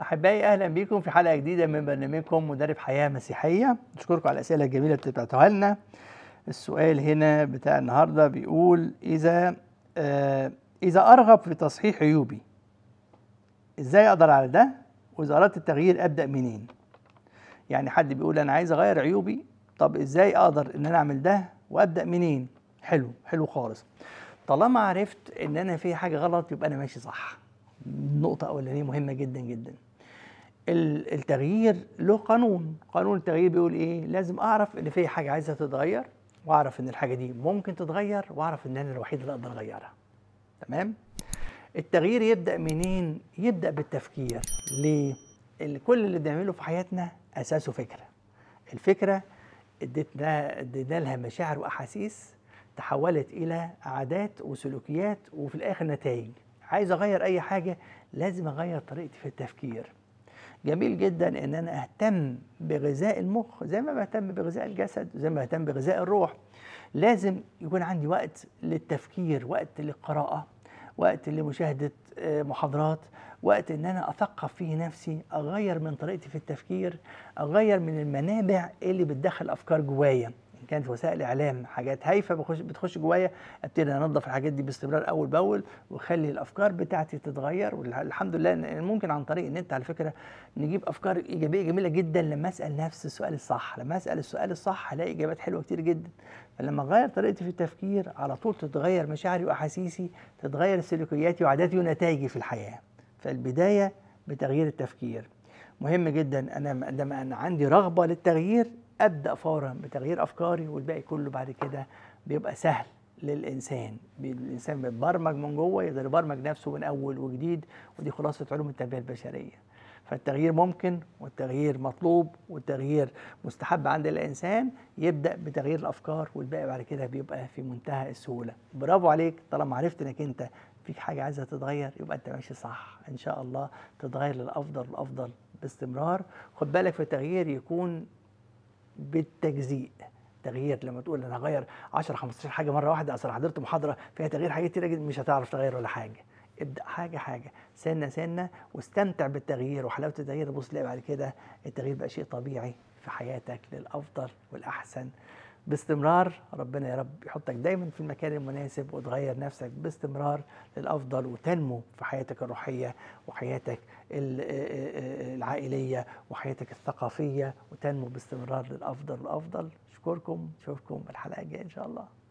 احبائي اهلا بيكم في حلقه جديده من برنامجكم مدرب حياه مسيحيه نشكركم على الاسئله الجميله اللي بتبعتوها لنا السؤال هنا بتاع النهارده بيقول اذا آه اذا ارغب في تصحيح عيوبي ازاي اقدر على ده واذا اردت التغيير ابدا منين يعني حد بيقول انا عايز اغير عيوبي طب ازاي اقدر ان انا اعمل ده وابدا منين حلو حلو خالص طالما عرفت ان انا في حاجه غلط يبقى انا ماشي صح نقطه اولانيه مهمه جدا جدا التغيير له قانون قانون التغيير بيقول ايه لازم اعرف ان في حاجه عايزه تتغير واعرف ان الحاجه دي ممكن تتغير واعرف ان انا الوحيد اللي اقدر اغيرها تمام التغيير يبدا منين يبدا بالتفكير ليه كل اللي بنعمله في حياتنا اساسه فكره الفكره اديتنا ادينا لها مشاعر واحاسيس تحولت الى عادات وسلوكيات وفي الاخر نتائج عايز اغير اي حاجه لازم اغير طريقتي في التفكير جميل جدا ان انا اهتم بغذاء المخ زي ما بهتم بغذاء الجسد زي ما بهتم بغذاء الروح لازم يكون عندي وقت للتفكير وقت للقراءه وقت لمشاهده آه، محاضرات وقت ان انا اثقف فيه نفسي اغير من طريقتي في التفكير اغير من المنابع اللي بتدخل افكار جوايا كانت وسائل اعلام حاجات هايفه بخش بتخش جوايا ابتدي انظف الحاجات دي باستمرار اول باول واخلي الافكار بتاعتي تتغير والحمد لله ممكن عن طريق النت على فكره نجيب افكار ايجابيه جميله جدا لما اسال نفس السؤال الصح لما اسال السؤال الصح الاقي اجابات حلوه كتير جدا فلما اغير طريقتي في التفكير على طول تتغير مشاعري واحاسيسي تتغير سلوكياتي وعاداتي ونتائجي في الحياه فالبدايه بتغيير التفكير مهم جدا انا عندما انا عندي رغبه للتغيير ابدا فورا بتغيير افكاري والباقي كله بعد كده بيبقى سهل للانسان الانسان بيتبرمج من جوه يقدر يبرمج نفسه من اول وجديد ودي خلاصه علوم التربيه البشريه فالتغيير ممكن والتغيير مطلوب والتغيير مستحب عند الانسان يبدا بتغيير الافكار والباقي بعد كده بيبقى في منتهى السهوله برافو عليك طالما عرفت انك انت فيك حاجه عايزه تتغير يبقى انت ماشي صح ان شاء الله تتغير للافضل والافضل باستمرار خد بالك في التغيير يكون بالتجزيء تغيير لما تقول انا هغير 10 15 حاجه مره واحده اصل حضرت محاضره فيها تغيير حاجات كتير جدا مش هتعرف تغير ولا حاجه ابدا حاجه حاجه سنه سنه واستمتع بالتغيير وحلاوه التغيير بص تلاقي بعد كده التغيير بقى شيء طبيعي في حياتك للافضل والاحسن باستمرار ربنا يا رب يحطك دايما في المكان المناسب وتغير نفسك باستمرار للافضل وتنمو في حياتك الروحيه وحياتك العائليه وحياتك الثقافيه وتنمو باستمرار للافضل والافضل اشكركم اشوفكم الحلقه الجايه ان شاء الله